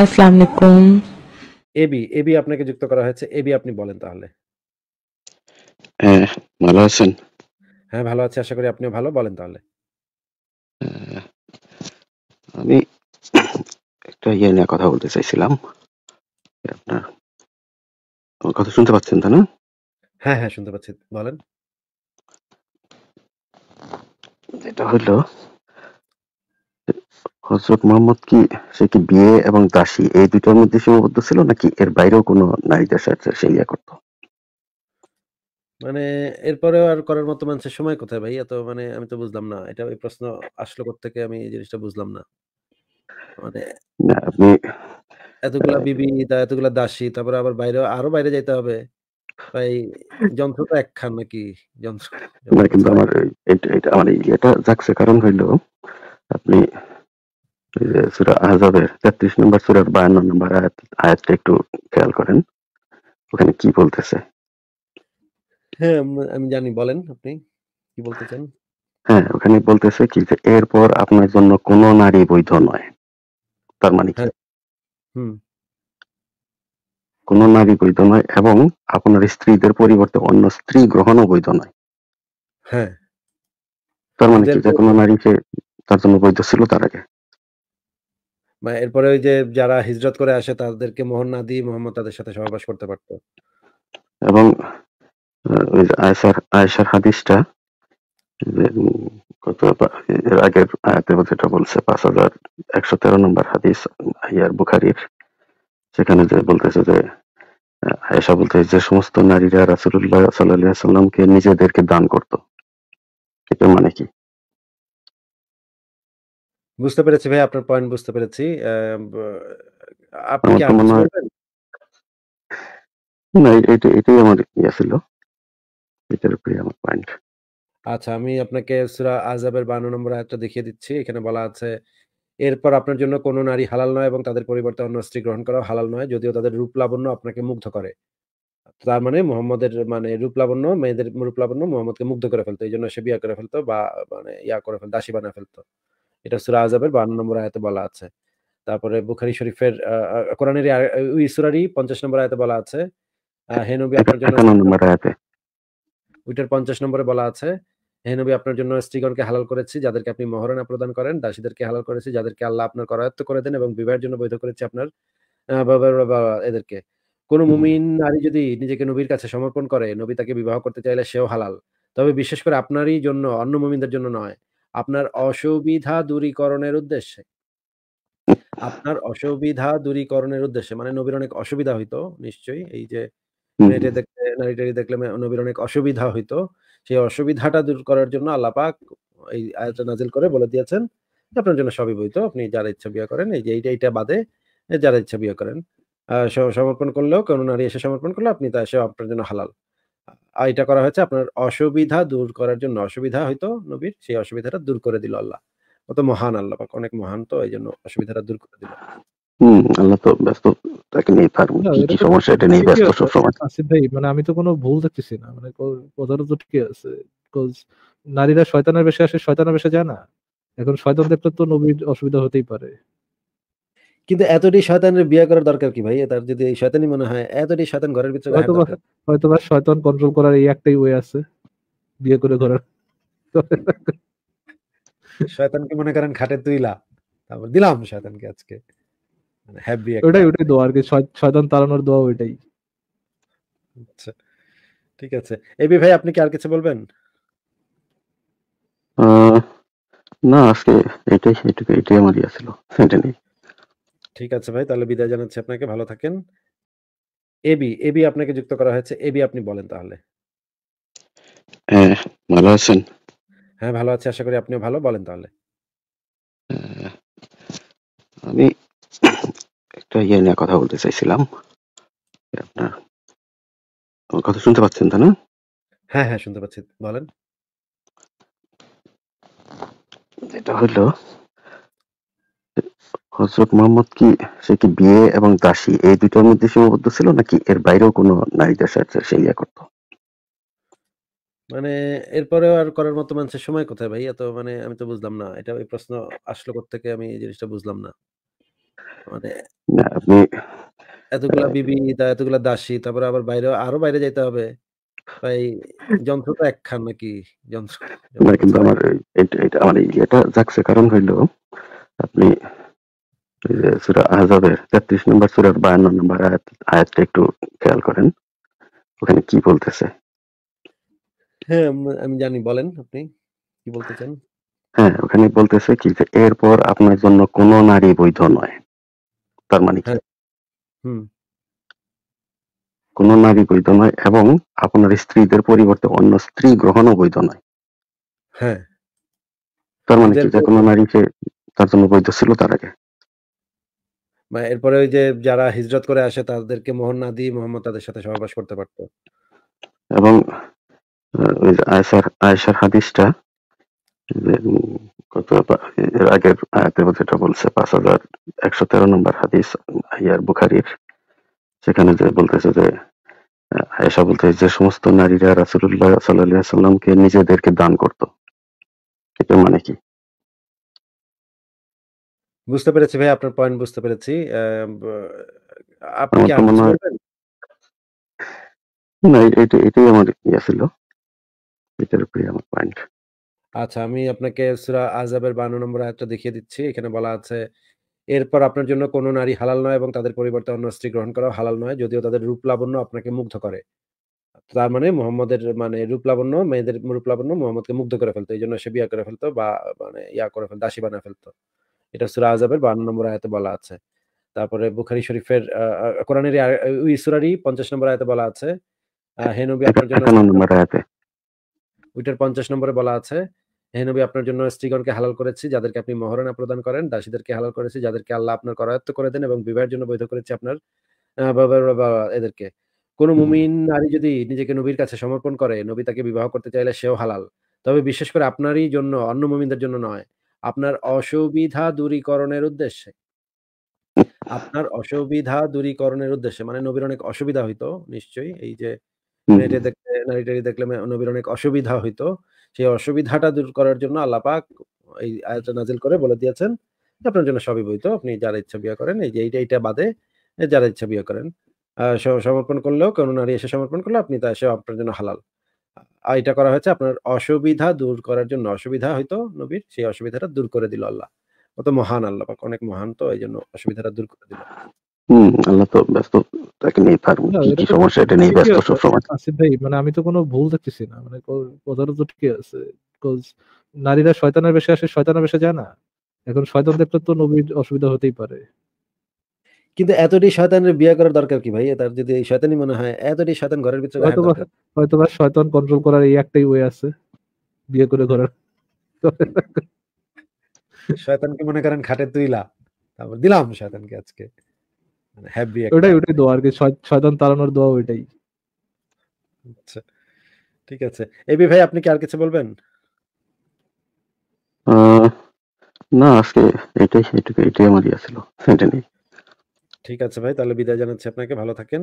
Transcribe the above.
আসসালামু আলাইকুম AB AB আপনাকে যুক্ত করা হয়েছে এবি আপনি বলেন তাহলে হ্যাঁ ভালো আছেন হ্যাঁ ভালো আছি আশা করি আপনিও ভালো বলেন তাহলে আমি একটা ইয়ে নিয়ে কথা বলতে চাইছিলাম আপনার আমার কথা শুনতে পাচ্ছেন তাই না হ্যাঁ হ্যাঁ শুনতে পাচ্ছি বলেন যেটা হলো হজরত মোহাম্মদ কি সে কি বিয়ে এবং দাসী এই দুইটার মধ্যে সীমাবদ্ধ ছিল নাকি এর বাইরেও কোনো নারীদের আছে সে ইয়ে করতো মানে এরপরেও আর করার মতো মানুষের সময় কোথায় ভাই এত মানে আমি তো বুঝলাম না এটা ওই প্রশ্ন আসলো থেকে আমি এই জিনিসটা বুঝলাম না মানে আপনি এতগুলা বিবি তা এতগুলা দাসী তারপরে আবার বাইরে আরো বাইরে যাইতে হবে ভাই যন্ত্র তো একখান নাকি যন্ত্র মানে কিন্তু আমার এটা আমার এটা জাগছে কারণ হইলো আপনি তেত্রিশ নম্বর সুরার বায়ান্ন নম্বর আয়াতটা একটু খেয়াল করেন ওখানে কি বলতেছে হ্যাঁ আমি জানি বলেন আপনি কি বলতে চান হ্যাঁ ওখানে বলতেছে কি যে এরপর আপনার জন্য কোন নারী বৈধ নয় তার মানে কি হ্যাঁ, কোন নারী বৈধ নয় এবং আপনার স্ত্রীদের পরিবর্তে অন্য স্ত্রী গ্রহণও বৈধ নয় হ্যাঁ তার মানে কি যে কোনো নারীকে তার জন্য বৈধ ছিল তার আগে এরপরে ওই যে যারা হিজরত করে আসে তাদেরকে মোহর না দিয়ে মোহাম্মদ তাদের সাথে সহবাস করতে পারতো এবং আয়সার আয়সার হাদিসটা কত এর আগের আয়াতে যেটা বলছে পাঁচ হাজার একশো তেরো নম্বর হাদিস ইয়ার বুখারির সেখানে যে বলতেছে যে আয়েশা বলতে যে সমস্ত নারীরা রাসুল্লাহ সাল্লাহ সাল্লামকে নিজেদেরকে দান করত এটা মানে কি বুঝতে পেরেছি ভাই আপনার পয়েন্ট বুঝতে পেরেছি আপনি কি আমার না এটা এটাই আমার ইয়ে ছিল এটার উপরে আমার পয়েন্ট আচ্ছা আমি আপনাকে সূরা আযাবের 52 নম্বর আয়াতটা দেখিয়ে দিচ্ছি এখানে বলা আছে এরপর আপনার জন্য কোনো নারী হালাল নয় এবং তাদের পরিবর্তে অন্য স্ত্রী গ্রহণ করা হালাল নয় যদিও তাদের রূপ লাবণ্য আপনাকে মুগ্ধ করে তার মানে মোহাম্মদের মানে রূপ লাবণ্য মেয়েদের রূপ লাবণ্য মোহাম্মদকে মুগ্ধ করে ফেলতো এই জন্য সে বিয়া করে ফেলতো বা মানে ইয়া করে ফেলতো দাসী বানা ফেলতো এটা সুরা আজাবের বান্ন নম্বর আয়াতে বলা আছে তারপরে বুখারি শরীফের কোরআনের ওই সুরারই পঞ্চাশ নম্বর আয়াতে বলা আছে আপনার জন্য ওইটার পঞ্চাশ নম্বরে বলা আছে আপনার জন্য স্ত্রীগণকে হালাল করেছি যাদেরকে আপনি প্রদান করেন দাসীদেরকে হালাল করেছি যাদেরকে আল্লাহ আপনার করায়ত্ত করে দেন এবং বিবাহের জন্য বৈধ করেছি আপনার এদেরকে কোন মুমিন নারী যদি নিজেকে নবীর কাছে সমর্পণ করে নবী তাকে বিবাহ করতে চাইলে সেও হালাল তবে বিশেষ করে আপনারই জন্য অন্য মুমিনদের জন্য নয় আপনার অসুবিধা দূরীকরণের উদ্দেশ্যে আপনার হ্যাঁ। অসুবিধা দূরীকরণের উদ্দেশ্যে মানে নবীর অনেক অসুবিধা হইতো নিশ্চয়ই এই যে নেটে দেখলে দেখলে নবীর অনেক অসুবিধা হইতো সেই অসুবিধাটা দূর করার জন্য আল্লাপাক এই আয়াতটা নাজিল করে বলে দিয়েছেন আপনার জন্য সবই বইতো আপনি যারা ইচ্ছা বিয়ে করেন এই যে এইটা এইটা বাদে যারা ইচ্ছা বিয়ে করেন সমর্পণ করলেও কোনো নারী এসে সমর্পণ করলে আপনি তা এসে আপনার জন্য হালাল এটা করা হয়েছে আপনার অসুবিধা দূর করার জন্য অসুবিধা হয়তো নবীর সেই অসুবিধাটা দূর করে দিল আল্লাহ অত মহান আল্লাহ পাক অনেক মহান তো এই জন্য অসুবিধাটা দূর করে দিল সমস্যা এটা মানে আমি তো কোনো ভুল দেখতেছি না মানে কথাটা তো ঠিকই আছে নারীরা শয়তানের বেশে আসে শয়তানের বেশে যায় না এখন শয়তান দেখতে তো নবীর অসুবিধা হতেই পারে কিন্তু এতটি শয়তানের বিয়ে করার দরকার কি ভাই তার যদি শয়তানি মনে হয় এতটি শয়তান ঘরের ভিতরে হয়তো বা শয়তান কন্ট্রোল করার এই একটাই ওয়ে আছে বিয়ে করে ঘরের শয়তানকে মনে করেন খাটে তুইলা তারপর দিলাম শয়তানকে আজকে হ্যাপি ওটাই ওটাই দোয়া আর কি শয়তান তাড়ানোর দোয়া ওইটাই আচ্ছা ঠিক আছে এবি ভাই আপনি কি আর কিছু বলবেন না আজকে এটাই এটুকু এটাই আমার ইয়ে ছিল সেটা নেই ঠিক আছে ভাই তাহলে বিদায় জানাচ্ছি আপনাকে ভালো থাকেন এবি এবি আপনাকে যুক্ত করা হয়েছে এবি আপনি বলেন তাহলে হ্যাঁ ভালো আছেন হ্যাঁ ভালো আছি আশা করি আপনিও ভালো বলেন তাহলে আমি একটা ইয়ে নিয়ে কথা বলতে চাইছিলাম আপনার আমার কথা শুনতে পাচ্ছেন তা না হ্যাঁ হ্যাঁ শুনতে পাচ্ছি বলেন যেটা হলো হজরত মোহাম্মদ কি সে কি বিয়ে এবং দাসী এই দুইটার মধ্যে সীমাবদ্ধ ছিল নাকি এর বাইরেও কোনো নারীদের সাথে সে ইয়ে করতো মানে এরপরেও আর করার মতো মানুষের সময় কোথায় ভাই এত মানে আমি তো বুঝলাম না এটা ওই প্রশ্ন আসলো থেকে আমি এই জিনিসটা বুঝলাম না মানে আপনি এতগুলা বিবি এতগুলা দাসী তারপরে আবার বাইরে আরো বাইরে যাইতে হবে ভাই যন্ত্র তো একখান নাকি যন্ত্র না মানে কিন্তু আমার এটা আমার এটা জাগছে কারণ হইলো আপনি তেত্রিশ নম্বর সুরার বায়ান্ন নম্বর আয়াতটা একটু খেয়াল করেন ওখানে কি বলতেছে হ্যাঁ আমি জানি বলেন আপনি কি বলতে চান হ্যাঁ ওখানে বলতেছে কি যে এরপর আপনার জন্য কোনো নারী বৈধ নয় তার মানে কি হ্যাঁ, কোনো নারী বৈধ নয় এবং আপনার স্ত্রীদের পরিবর্তে অন্য স্ত্রী গ্রহণও বৈধ নয় হ্যাঁ তার মানে কি যে কোনো নারীকে তার জন্য বৈধ ছিল তার আগে মানে এরপরে ওই যে যারা হিজরত করে আসে তাদেরকে মোহর না দিয়ে মোহাম্মদ তাদের সাথে সহবাস করতে পারতো এবং আয়সার আয়সার হাদিসটা কত এর আগের আয়াতের যেটা বলছে পাঁচ হাজার একশো তেরো নম্বর হাদিস ইয়ার বুখারির সেখানে যে বলতেছে যে আয়েশা বলতে যে সমস্ত নারীরা রাসুল্লাহ সাল্লাহ সাল্লামকে নিজেদেরকে দান করত এটা মানে কি বুঝতে পেরেছি ভাই আপনার পয়েন্ট বুঝতে পেরেছি আপনি কি তো না এটা- এটাই আমার ইয়া ছিল এটার উপরে আমার পয়েন্ট আচ্ছা আমি আপনাকে সূরা আযাবের 52 নম্বর আয়াতটা দেখিয়ে দিচ্ছি। এখানে বলা আছে এরপর আপনার জন্য কোনো নারী হালাল নয় এবং তাদের পরিবর্তে অন্য স্ত্রী গ্রহণ করা হালাল নয় যদিও তাদের রূপ লাবণ্য আপনাকে মুগ্ধ করে। তার মানে মুহাম্মদের মানে রূপ লাবণ্য মেয়েদের রূপ লাবণ্য মুহাম্মদকে মুগ্ধ করে ফেলতো। এই জন্য সে বিয়া করে ফেলতো বা মানে ইয়া করে ফেলতো দাসী বানায় ফেলতো। এটা সুরা আজাবের বান্ন নম্বর আয়তে বলা আছে তারপরে বুখারি শরীফের কোরআনের ওই সুরারই পঞ্চাশ নম্বর আয়তে বলা আছে হেনবি আপনার জন্য ওইটার পঞ্চাশ নম্বরে বলা আছে হেনবি আপনার জন্য স্ত্রীগণকে হালাল করেছি যাদেরকে আপনি মহারণা প্রদান করেন দাসীদেরকে হালাল করেছি যাদেরকে আল্লাহ আপনার করায়ত্ত করে দেন এবং বিবাহের জন্য বৈধ করেছি আপনার এদেরকে কোন মুমিন নারী যদি নিজেকে নবীর কাছে সমর্পণ করে নবী তাকে বিবাহ করতে চাইলে সেও হালাল তবে বিশেষ করে আপনারই জন্য অন্য মুমিনদের জন্য নয় আপনার অসুবিধা দূরীকরণের উদ্দেশ্যে আপনার অসুবিধা দূরীকরণের উদ্দেশ্যে মানে নবীর অনেক অসুবিধা হইতো নিশ্চয়ই এই যে দেখলে নবীর অনেক অসুবিধা হইতো সেই অসুবিধাটা দূর করার জন্য আল্লাহ এই আয়াতটা নাজিল করে বলে দিয়েছেন আপনার জন্য সবই বইত আপনি যারা ইচ্ছা বিয়ে করেন এই যে এইটা এইটা বাদে যারা ইচ্ছা বিয়ে করেন সমর্পণ করলেও কোনো নারী এসে সমর্পণ করলে আপনি তা এসে আপনার জন্য হালাল এটা করা হয়েছে আপনার অসুবিধা দূর করার জন্য অসুবিধা হয়তো নবীর সেই অসুবিধাটা দূর করে দিল আল্লাহ কত মহান আল্লাহ পাক অনেক মহান তো এই জন্য অসুবিধাটা দূর করে দিল মানে আমি তো কোনো ভুল দেখতেছি না মানে কথাটা তো ঠিকই আছে নারীরা শয়তানের বেশে আসে শয়তানের বেশে যায় না এখন শয়তান দেখতে তো নবীর অসুবিধা হতেই পারে কিন্তু এতটি শয়তানের বিয়ে করার দরকার কি ভাই তার যদি শয়তানি মনে হয় এতটি শয়তান ঘরের ভিতরে হয়তো বা শয়তান কন্ট্রোল করার এই একটাই ওয়ে আছে বিয়ে করে ঘরের শয়তানকে মনে করেন খাটে তুইলা তারপর দিলাম শয়তানকে আজকে মানে হ্যাপি ওটাই ওটাই দোয়া আর কি শয়তান তাড়ানোর দোয়া ওইটাই আচ্ছা ঠিক আছে এবি ভাই আপনি কি আর কিছু বলবেন না আজকে এটাই এটুকু এটাই আমার ইয়া ছিল সেটা নেই ঠিক আছে ভাই তাহলে বিদায় জানাচ্ছি আপনাকে ভালো থাকেন